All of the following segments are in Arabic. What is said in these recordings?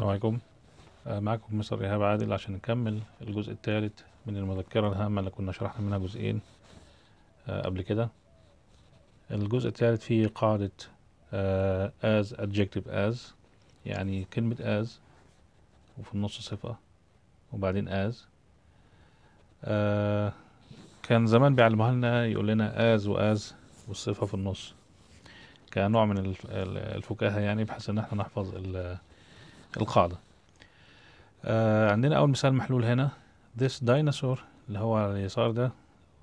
السلام عليكم آه، معكم مستر إيهاب عادل عشان نكمل الجزء الثالث من المذكرة الهامة اللي كنا شرحنا منها جزئين آه، قبل كده الجزء الثالث فيه قاعدة آه، as adjective as يعني كلمة as وفي النص صفة وبعدين as كان زمان بيعلمها لنا يقول لنا as وas والصفة في النص كنوع من الفكاهة يعني بحيث ان احنا نحفظ القاعدة آه عندنا أول مثال محلول هنا this dinosaur اللي هو على اليسار ده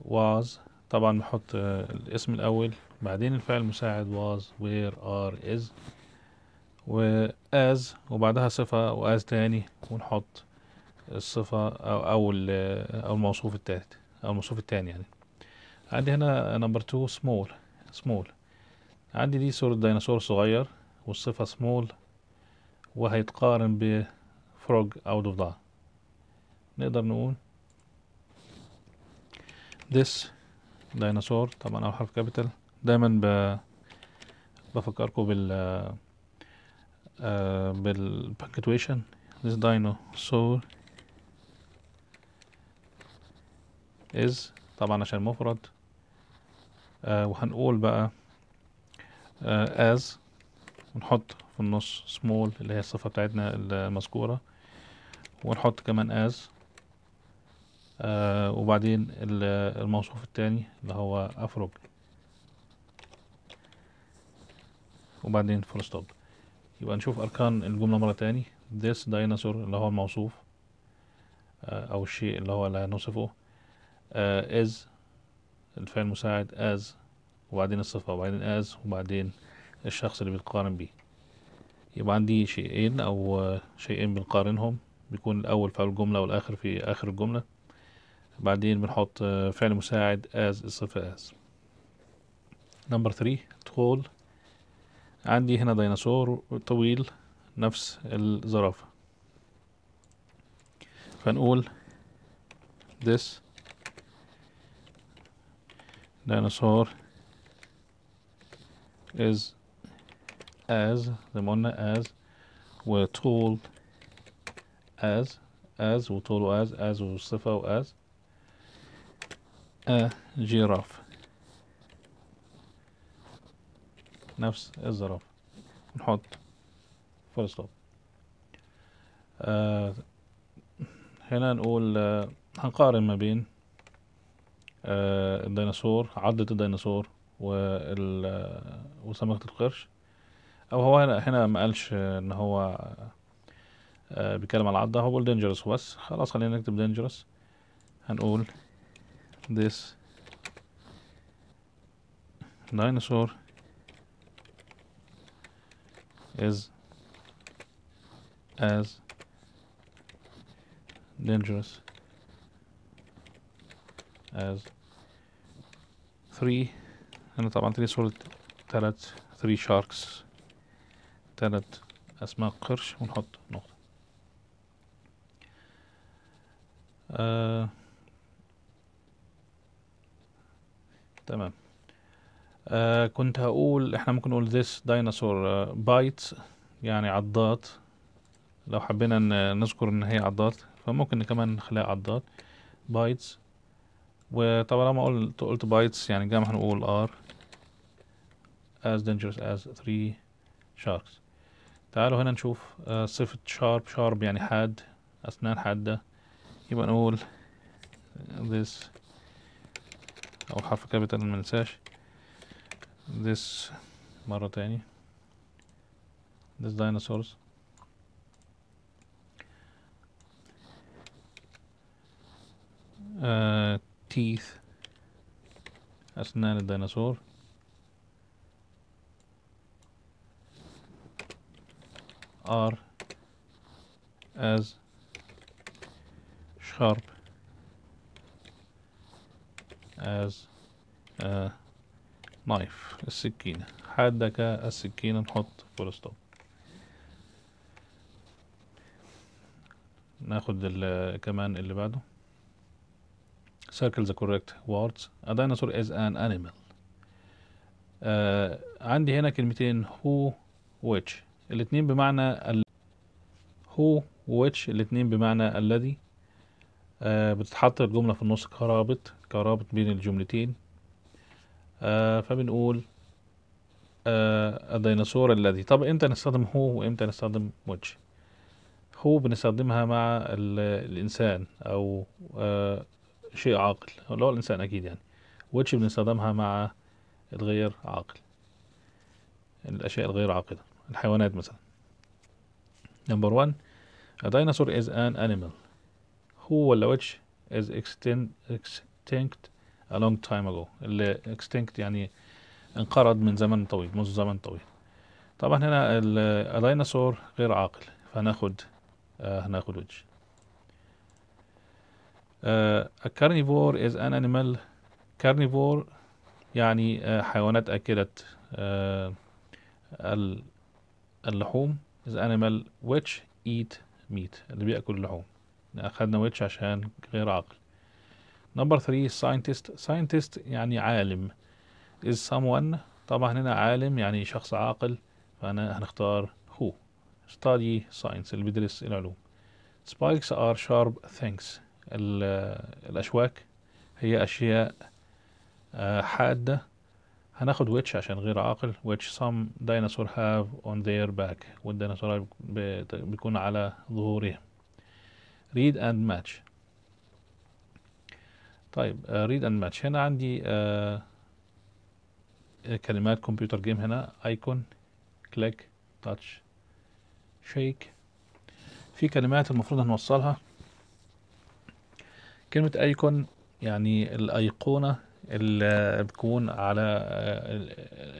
was طبعا بحط آه الاسم الأول بعدين الفعل المساعد was where are is و as وبعدها صفة و as تاني ونحط الصفة أو أو, أو الموصوف التالت أو الموصوف التاني يعني عندي هنا نمبر تو small small عندي دي صورة ديناصور صغير والصفة small وهيتقارن ب frog أو ضفدع نقدر نقول this ديناصور طبعا أول حرف كابيتال دايما ب بفكركم بال آه، punctuation this dinosaur is طبعا عشان مفرد آه، وهنقول بقى آه، as ونحط في النص سمول اللي هي الصفة بتاعتنا المذكورة ونحط كمان از آه وبعدين الموصوف التاني اللي هو افرج وبعدين فول ستوب يبقى نشوف اركان الجملة مرة تاني this dinosaur اللي هو الموصوف آه او الشيء اللي هو اللي هنوصفه آه is الفعل المساعد as وبعدين الصفة وبعدين as وبعدين الشخص اللي بيتقارن بيه يبقى عندي شيئين أو شيئين بنقارنهم بيكون الأول في أول الجملة والآخر في آخر الجملة بعدين بنحط فعل مساعد as الصفة as نمبر 3 تقول عندي هنا ديناصور طويل نفس الزرافة فنقول this dinosaur is as زي ما قلنا as وtall as as وtall as as و as a giraffe نفس الزرافة نحط full ستوب آه uh, هنا نقول آه هنقارن ما بين آه الديناصور عضة الديناصور وسمكة القرش او هو هنا, هنا ما قالش ان هو آه، بيتكلم على العضه هو بيقول dangerous بس خلاص خلينا نكتب dangerous هنقول this dinosaur is as dangerous as 3 انا طبعا 3 صورة 3 3 sharks تلات أسماء قرش ونحط نقطة آه. تمام آه كنت هقول احنا ممكن نقول this dinosaur آه، bites يعني عضات لو حبينا نذكر ان هي عضات فممكن كمان نخليها عضات bites وطبعا لما قلت قلت bites يعني جامح هنقول are as dangerous as three sharks تعالوا هنا نشوف آه، صفة شارب شارب يعني حاد أسنان حادة يبقى نقول this أو حرف كابيتال مننساش this مرة تاني this dinosaurs uh, teeth أسنان الديناصور are as sharp as نايف knife السكينة حادة كالسكينة نحط فول ستوب ناخد كمان اللي بعده circle the correct words a dinosaur is an animal آه عندي هنا كلمتين who which الاثنين بمعنى ال هو وwhich الاثنين بمعنى الذي آه بتتحط الجملة في النص كرابط كرابط بين الجملتين آه فبنقول آه الديناصور الذي طب امتى نستخدم هو وامتى نستخدم ويتش هو بنستخدمها مع الإنسان أو آه شيء عاقل اللي هو الإنسان أكيد يعني ويتش بنستخدمها مع الغير عاقل الأشياء الغير عاقلة الحيوانات مثلا نمبر 1 A dinosaur is an animal who ولا which is extinct a long time ago اللي extinct يعني انقرض من زمن طويل منذ زمن طويل طبعا هنا ال a dinosaur غير عاقل فهناخد آه هناخد which آه a carnivore is an animal carnivore يعني آه حيوانات أكلت آه اللحوم is animal which eat meat اللي بيأكل اللحوم أخدنا which عشان غير عاقل number three scientist scientist يعني عالم is someone طبعا هنا عالم يعني شخص عاقل فأنا هنختار who study science اللي بيدرس العلوم spikes are sharp things الأشواك هي أشياء آه، حادة هناخد which عشان غير عاقل which some dinosaur have on their back والديناصورات بيكون على ظهورهم read and match طيب uh, read and match هنا عندي uh, كلمات كمبيوتر جيم هنا ايكون كليك تاتش شيك في كلمات المفروض هنوصلها كلمة ايكون يعني الايقونة اللي بتكون على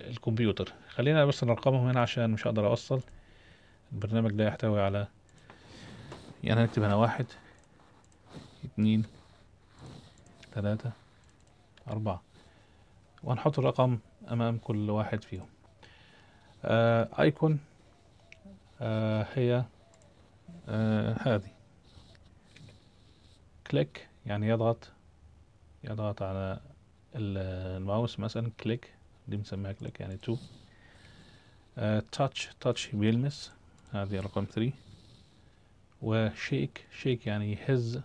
الكمبيوتر خلينا بس نرقمهم هنا عشان مش هقدر اوصل البرنامج ده يحتوي على يعني هنكتب هنا واحد اتنين تلاتة أربعة وهنحط الرقم أمام كل واحد فيهم آه ايكون آه هي آه هذه كليك يعني يضغط يضغط على الماوس مثلا كليك دي بنسميها كليك يعني تو تاتش تاتش بيلمس هذه رقم ثري وشيك شيك يعني يهز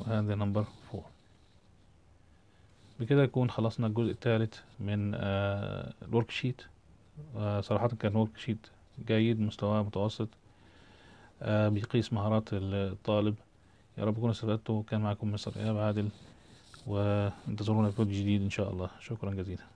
وهذا نمبر فور بكده يكون خلصنا الجزء الثالث من الورك آه، شيت آه، صراحة كان ورك شيت جيد مستواه متوسط آه، بيقيس مهارات الطالب يا رب تكونوا استفدتوا كان معكم مستر إيهاب عادل وانتظرونا كود جديد إن شاء الله شكرا جزيلا